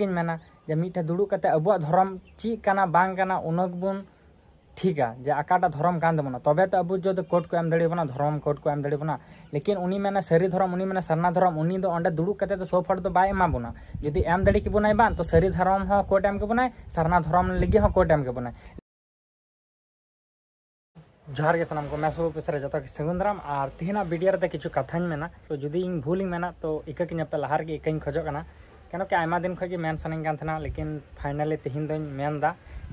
मिट्ट दुड़ब करते अब धरम चीना बाना उनक बन ठीका जे आकाटा धरम कान तब तो अब जो कोर्ट को दिवना धर्म कोर्ट को दिवना लेकिन उनी मैंने सारी धर्म उनी मैंने सरना धर्म उनी दो अंडे दुड़ब करते सब फट तो बना जी एम दड़ी के बनाए बा तो सारी धर्म हो एम के बनाए सरना धरम लगे हो कोर्ट एम के बनाए जोहार के सामान को मैं सब पेसर जो कि सेगुनराम और तेहना भिडियो किछ कथा मेना तो जुदी भूल मेना तो इकाकिन लहार के इकाई खोजना कैन कि आम दिन खुद मेन सीना लेकिन फाइनली तेहन दो मेन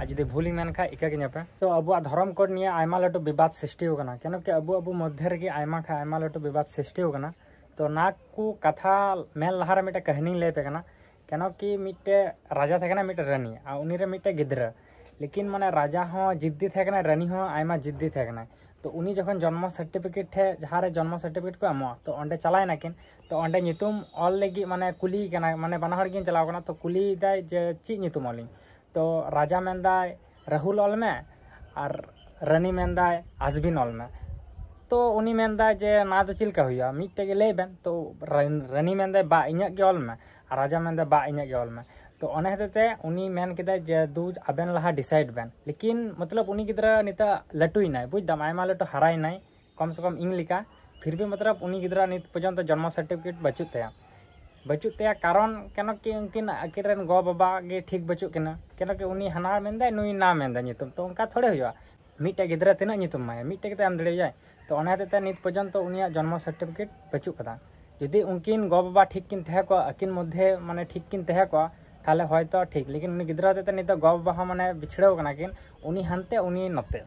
जुदी भूल मेखा इका गिपे तो अब धरम कोड नहीं लाटू विवाद सृष्टि होना कैन कि अब अब मध्य खाया लाटू विवाद सृष्टि होना तो ना को कथा मेन लहारे मिट्टे कहनी लैपे कैन कि मिट्टे राजा थे मिट्टे रानी और उन्हीं मिट्टे गिद्रा लेकिन मैंने राजा हों जिद्दी थे रानी हों जिद्दी थे तो उन्हीं जो जन्म सार्टिफिकेट ठे जहाँ जन्म सार्टिफिकेट को एम तो अंडे चलाए ना किन तो अंडे नितुम ऑल लगी माने कुली कना माने बना हर गिन चलाव तो कुली दाय जे ची नितुम ऑलिन तो राजा मेंदाय राहुल ऑल में और रनी मेंदाय अजबिन ऑल में तो उन्हीं मेंदाय जे ना तो चिल्का हुई मीटे के लेबन तो रनी मेंदाय बा इन के ऑल में राजा मेंदाय बा इन के ऑल में तो ᱚᱱᱟ ᱦᱮᱛᱮᱡ ᱛᱮ ᱩᱱᱤ दूज ᱠᱮᱫᱟᱭ लहा डिसाइड ᱟᱵᱮᱱ लेकिन मतलब ᱵᱮᱱ ᱞᱮᱠᱤᱱ ᱢᱚᱛᱞᱚᱵ ᱩᱱᱤ ᱜᱤᱫᱽᱨᱟᱹ ᱱᱤᱛᱟ ᱞᱟᱹᱴᱩᱭᱱᱟᱭ कम से कम इनका फिर भी मतलब उन गिदरा नित पर्यत तो जन्म सर्टिफिकेट बचू तया बचू तया कारण केनो कि उनकिन अकिन गो बाबा गे ठीक बचू किना कि उनी हना मेंदा नुई ना मेंदा तो उनका थोड़े हुआ मिट्टे गिदरा तिना नितम मिटे के एम दड़े तो हेते नित पर्यत तो उनिया जन्म सर्टिफिकेट बचू कदा यदि उनकिन गो बाबा ठीक किन को अकिन मध्य माने ठीक किन तहे को ताले तो ठीक लेकिन उन गाते नित गो बहा मैंने बिछड़ोना कि हानते उन्नी नते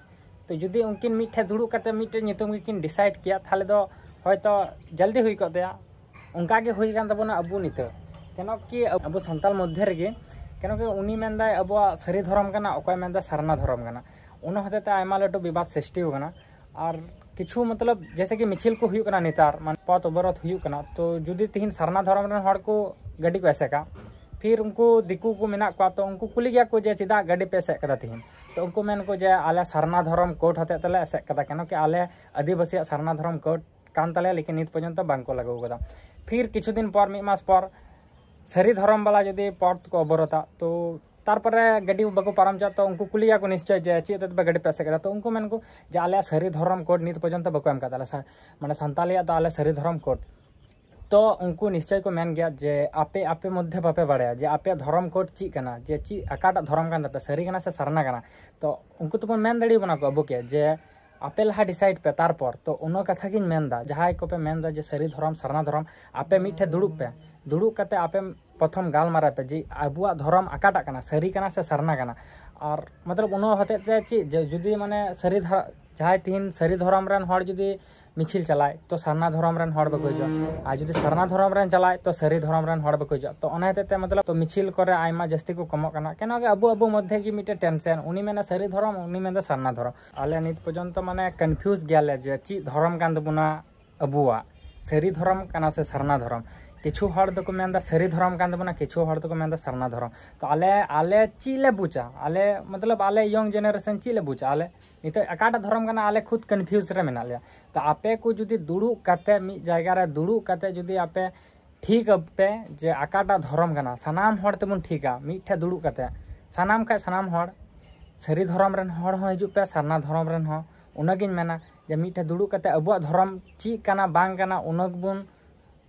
तो जुदी उनकिन मिट्टे दुड़ू करते मिट्टेकिन डिसाइड किया ताले तो तो जल्दी हुई कोते उनका के हुई कान तबना अबू नित क्योंकि अब संताल मध्य क्योंकि उन्नी मेनदा अब सारी धरम करना सरना धरम कर उन विवाद सृष्टि और किचु मतलब जैसे कि मिचिल को नितार मान पथ अवरोध हो तो जुदी तेहन सारना धरम को गाड़ी को एसेका फिर उनको दिकू को मेना को तो उनको कुली गया को जे चिदा गाड़ी पे सेक कदा तीन तो उनको मेन को जे आले सरना धर्म कोड हते तले सेक कदा केनो के आले आदिवासी सरना धर्म कोड कान तले लेकिन नित पर्यंत बांको लागू कदा फिर किछु दिन पर मि मास पर सारी धर्म वाला जदि पट को अवरोधा तो तारपर गाड़ी बाको पाराम चा तो उनको गया को निश्चय जे चे तो गाड़ी पे सेक तो उनको मेन को जे आले सारी धर्म कोड नित पर्यंत बाको एम कदा माने संतालिया तो आले सारी धर्म कोड तो उनको निश्चय को मेन गया जे आपे आपे मध्य पापे बड़ा जे आपे धर्म को चीज करना जे ची अकाट धर्म का पे सरी से सरना करना तो उनको तो मेन दड़ी बना को अबू जे आपे लहा डिसाइड पे तार पर तो उन कथा की मेन दा जहाँ एक पे मेन दा जे सरी धर्म सरना धर्म आपे मीठे दुड़ूप पे दुड़ूप कते आपे प्रथम गाल मारा पे जी अब धर्म अकाट करना सरी करना से सरना कर और मतलब उन हते चे जी जुदी मैंने सरी जहाँ तीन सरी धर्म रन जुदी ᱢᱤᱪᱷᱤᱞ ᱪᱟᱞᱟᱜ ᱛᱚ ᱥᱟᱨᱱᱟ ᱫᱷᱚᱨᱚᱢ ᱨᱮᱱ ᱦᱚᱲ ᱵᱟᱠᱚ ᱦᱤᱡᱩᱜᱼᱟ ᱟᱨ ᱡᱩᱫᱤ ᱥᱟᱨᱱᱟ ᱫᱷᱚᱨᱚᱢ ᱨᱮᱱ ᱪᱟᱞᱟᱜ ᱛᱚ ᱥᱟᱹᱨᱤ ᱫᱷᱚᱨᱚᱢ ᱨᱮᱱ ᱦᱚᱲ ᱵᱟᱠᱚ ᱦᱤᱡᱩᱜᱼᱟ ᱛᱚ ᱚᱱᱟ ᱦᱚᱛᱮᱡ ᱛᱮ ᱢᱚᱛᱞᱚᱵ ᱛᱚ ᱢᱤᱪᱷᱤᱞ ᱠᱚᱨᱮ ᱟᱭᱢᱟ ᱡᱟᱹᱥᱛᱤ ᱠᱚ ᱠᱚᱢᱚᱜ ᱠᱟᱱᱟ ᱠᱮᱱᱚ ᱜᱮ ᱟᱵᱚ ᱟᱵᱚ ᱢᱚᱫᱽᱫᱷᱮ ᱜᱮ ᱢᱤᱫᱴᱮᱱ ᱴᱮᱱᱥᱮᱱ ᱩᱱᱤ ᱢᱮᱱᱟ ᱥᱟᱹᱨᱤ ᱫᱷᱚᱨᱚᱢ ᱩᱱᱤ ᱢᱮᱱᱟ ᱥᱟᱨᱱᱟ ᱫᱷᱚᱨᱚᱢ ᱟᱞᱮ ᱱᱤᱛ ᱯᱚᱨᱡᱚᱱᱛᱚ ᱢᱟᱱᱮ ᱠᱚᱱᱯᱷᱤᱭᱩᱡ ᱜᱮᱭᱟᱞᱮ ᱡᱮ ᱪᱮᱫ ᱫᱷᱚᱨᱚᱢ ᱠᱟᱱ ᱛᱟᱵᱚᱱᱟ ᱟᱵᱚᱣᱟᱜ ᱥᱟᱹᱨᱤ ᱫᱷᱚᱨᱚᱢ ᱠᱟᱱᱟ ᱥᱮ ᱥᱟᱨᱱᱟ ᱫᱷᱚᱨᱚᱢ किचु को सरी धरम किचु को सरना धरम तो आले आले चीले बुचा आले मतलब आले यंग जेनरेशन चीले बुचा आले नित तो एकाट धरम आले खुद कन्फ्यूज रे मेना लिया तो आपे को जुदी दुड़ू कत मि दुड़ू कते जुदी आपे ठीक पे जे एकाटा धरम कर सनाम हड़ तेबन ठीका मिठे दुड़ू कते सनाम का सनाम हड़ धरम रे पे सरना धरम रे हो मेना जे मिठे दुड़ू कते अबवा धरम चीकना बांगकना उनक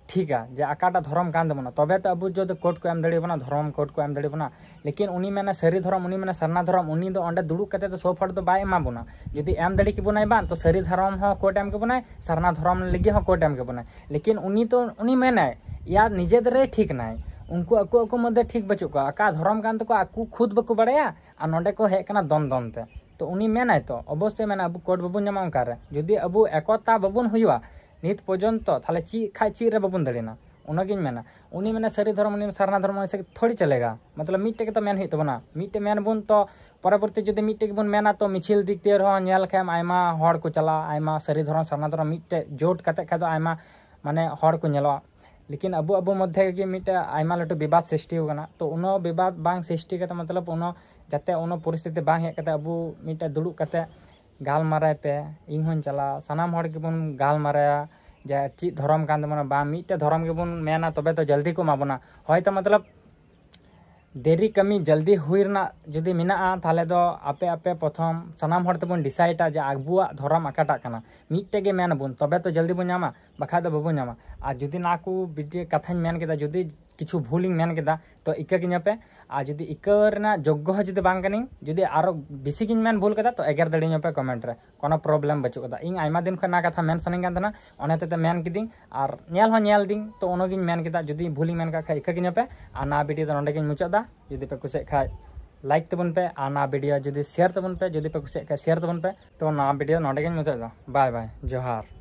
ठीक है जे अकाटा धर्म कान देना तब तो अब जो कोर्ट को एम दड़ेबना धर्म कोर्ट को एम दड़ेबना लेकिन उन्नी मैंने सरी धर्म उन्नी मैंने सरना धर्म उन्नी दुड़ तो सौ फट तो बाबना जी एम दड़ी के बनाए बा तो सरी धर्म हम कोर्ट एम के बनाए सरना धर्म लगे हम कोर्ट एम के बनाए लेकिन उन्नी तो उन्नी मैने या निजे दर ठीक ना उनको अको अको मध्य ठीक बचू को आका धर्म कान तक आपको खुद बाको बड़ा नोडे को हेकना दन दनते तो उन्नी मैने तो अवश्य मैं अब कोर्ट बाबू जमा उनका जी अब एकता बाबन हुआ नित पर्यत ची खा ची बाबन दड़ेना उनगी मेना उन सारी धर्म सारना धर्म से थोड़ी चलेगा मतलब मिट्टे तो मेन होना मिट्टे मेन बन तो परवर्ती जो मिट्टे बन मेना तो मिचिल दिक्कतियों खेल को चला आमा सारी धर्म सारना धर्म मिट्टे जोट कत खा मान को लेकिन अब अब मध्य लाटू विवाद सृष्टि होना तो उन विवाद बांग सृष्टि मतलब उन जाते उन परिस्थिति बांग हेकते अब मिट्टे दुड़ू कते गालमाराय पे इन चला सामान गालमाराया जे चीज धरम मिट्टे धरम के बन मेना तब तो जल्दी को माबना हाई तो मतलब देरी कमी जल्दी हुई जुदी मेना तेल तो आपे आपे प्रथम सामानबो डिसाइडा जे आबुआ धरम आकाटा मिट्टे मेन बन तब तो जल्दी बोमा बाखा तो बबू नामा और तो जो ना तो को कथा मेन के जो कि भूलि मेन के तो इका की पे और जो इकना जोग्य जुदी बाकी जो और बेसिक मेन भूल तो एगार दाड़ी पे कमेंट में को प्रब्लम बचू का इन आम दिन खा कथा मेन सनी मेन कि औरलदी तो मेन के जो भूलि मन का इका की पे और ना वीडियो तो मुचादा जो पे कुछ खा लाइक तब पे और ना भिडियो जुदी शेयर तब पे जो पे कुछ खा शेयर तब पे तो ना वीडियो नागे मुचादा बै बै जोहार